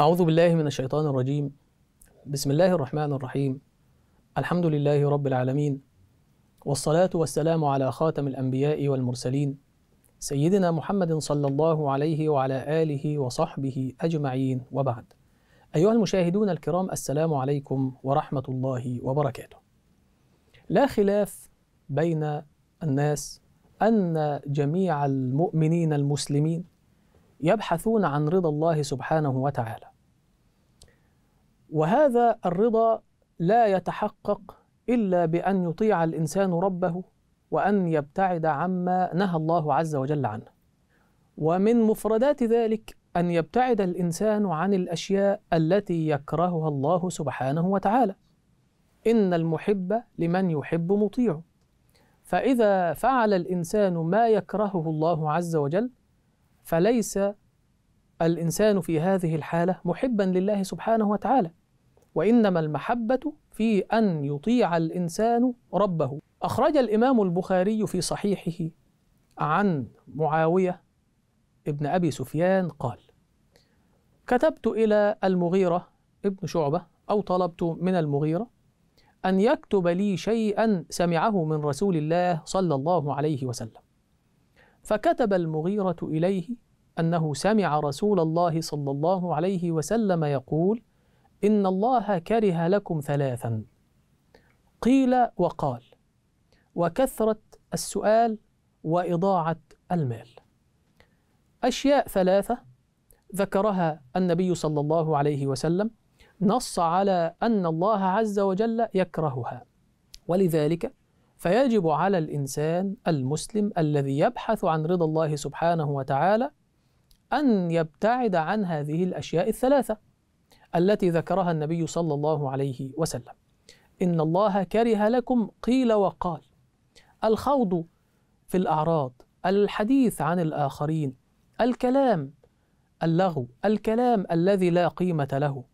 أعوذ بالله من الشيطان الرجيم بسم الله الرحمن الرحيم الحمد لله رب العالمين والصلاة والسلام على خاتم الأنبياء والمرسلين سيدنا محمد صلى الله عليه وعلى آله وصحبه أجمعين وبعد أيها المشاهدون الكرام السلام عليكم ورحمة الله وبركاته لا خلاف بين الناس أن جميع المؤمنين المسلمين يبحثون عن رضا الله سبحانه وتعالى وهذا الرضا لا يتحقق الا بان يطيع الانسان ربه وان يبتعد عما نهى الله عز وجل عنه ومن مفردات ذلك ان يبتعد الانسان عن الاشياء التي يكرهها الله سبحانه وتعالى ان المحب لمن يحب مطيع فاذا فعل الانسان ما يكرهه الله عز وجل فليس الإنسان في هذه الحالة محبا لله سبحانه وتعالى وإنما المحبة في أن يطيع الإنسان ربه أخرج الإمام البخاري في صحيحه عن معاوية ابن أبي سفيان قال كتبت إلى المغيرة ابن شعبة أو طلبت من المغيرة أن يكتب لي شيئا سمعه من رسول الله صلى الله عليه وسلم فكتب المغيرة إليه أنه سمع رسول الله صلى الله عليه وسلم يقول: إن الله كره لكم ثلاثا قيل وقال وكثرة السؤال وإضاعة المال. أشياء ثلاثة ذكرها النبي صلى الله عليه وسلم نص على أن الله عز وجل يكرهها ولذلك فيجب على الانسان المسلم الذي يبحث عن رضا الله سبحانه وتعالى ان يبتعد عن هذه الاشياء الثلاثه التي ذكرها النبي صلى الله عليه وسلم ان الله كره لكم قيل وقال الخوض في الاعراض الحديث عن الاخرين الكلام اللغو الكلام الذي لا قيمه له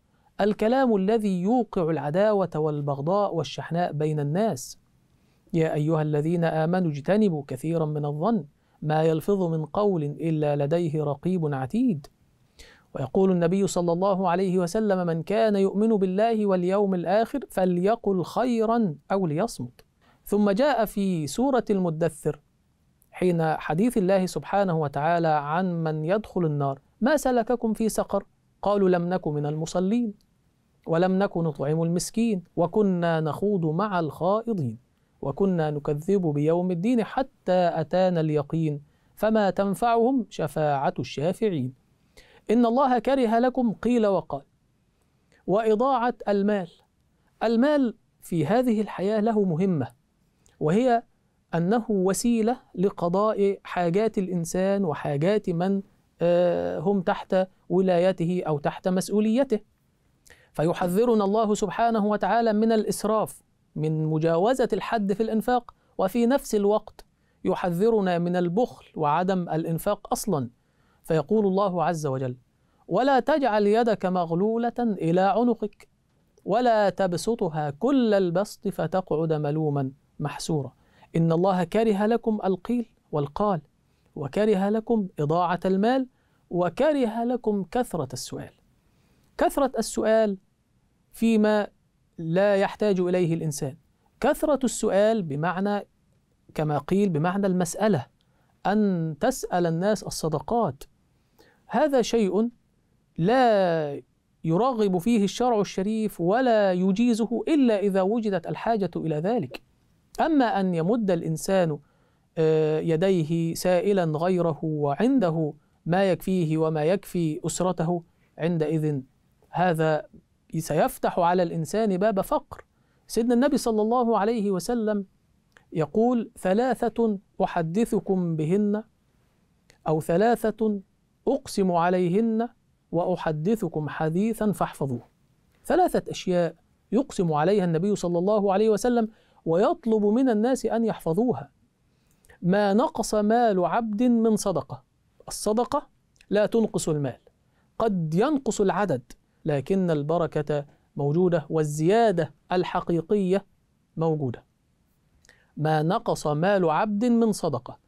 الكلام الذي يوقع العداوه والبغضاء والشحناء بين الناس يا أيها الذين آمنوا اجتنبوا كثيرا من الظن ما يلفظ من قول إلا لديه رقيب عتيد ويقول النبي صلى الله عليه وسلم من كان يؤمن بالله واليوم الآخر فليقل خيرا أو ليصمت ثم جاء في سورة المدثر حين حديث الله سبحانه وتعالى عن من يدخل النار ما سلككم في سقر قالوا لم نك من المصلين ولم نك نطعم المسكين وكنا نخوض مع الخائضين وكنا نكذب بيوم الدين حتى أتانا اليقين فما تنفعهم شفاعة الشافعين إن الله كره لكم قيل وقال وإضاعة المال المال في هذه الحياة له مهمة وهي أنه وسيلة لقضاء حاجات الإنسان وحاجات من آه، هم تحت ولايته أو تحت مسؤوليته فيحذرنا الله سبحانه وتعالى من الإسراف من مجاوزة الحد في الإنفاق وفي نفس الوقت يحذرنا من البخل وعدم الإنفاق أصلا فيقول الله عز وجل ولا تجعل يدك مغلولة إلى عنقك ولا تبسطها كل البسط فتقعد ملوما محسورا إن الله كره لكم القيل والقال وكره لكم إضاعة المال وكره لكم كثرة السؤال كثرة السؤال فيما لا يحتاج إليه الإنسان كثرة السؤال بمعنى كما قيل بمعنى المسألة أن تسأل الناس الصدقات هذا شيء لا يرغب فيه الشرع الشريف ولا يجيزه إلا إذا وجدت الحاجة إلى ذلك أما أن يمد الإنسان آه، يديه سائلا غيره وعنده ما يكفيه وما يكفي أسرته عندئذ هذا سيفتح على الإنسان باب فقر سيدنا النبي صلى الله عليه وسلم يقول ثلاثة أحدثكم بهن أو ثلاثة أقسم عليهن وأحدثكم حديثا فاحفظوه ثلاثة أشياء يقسم عليها النبي صلى الله عليه وسلم ويطلب من الناس أن يحفظوها ما نقص مال عبد من صدقة الصدقة لا تنقص المال قد ينقص العدد لكن البركة موجودة والزيادة الحقيقية موجودة ما نقص مال عبد من صدقة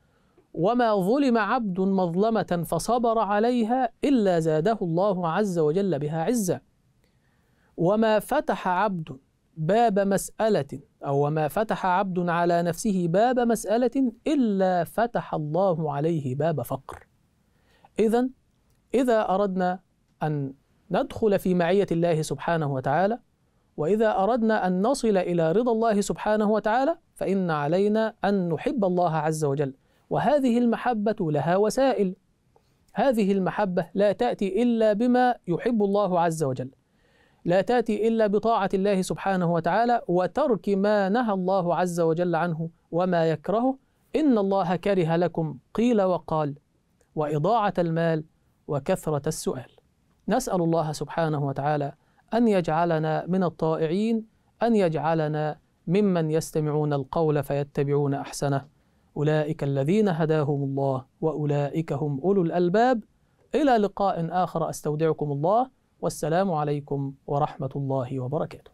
وما ظلم عبد مظلمة فصبر عليها إلا زاده الله عز وجل بها عزا وما فتح عبد باب مسألة أو وما فتح عبد على نفسه باب مسألة إلا فتح الله عليه باب فقر إذا إذا أردنا أن ندخل في معية الله سبحانه وتعالى وإذا أردنا أن نصل إلى رضا الله سبحانه وتعالى فإن علينا أن نحب الله عز وجل وهذه المحبة لها وسائل هذه المحبة لا تأتي إلا بما يحب الله عز وجل لا تأتي إلا بطاعة الله سبحانه وتعالى وترك ما نهى الله عز وجل عنه وما يكرهه إن الله كره لكم قيل وقال وإضاعة المال وكثرة السؤال نسأل الله سبحانه وتعالى أن يجعلنا من الطائعين أن يجعلنا ممن يستمعون القول فيتبعون أحسنه أولئك الذين هداهم الله وأولئك هم أولو الألباب إلى لقاء آخر أستودعكم الله والسلام عليكم ورحمة الله وبركاته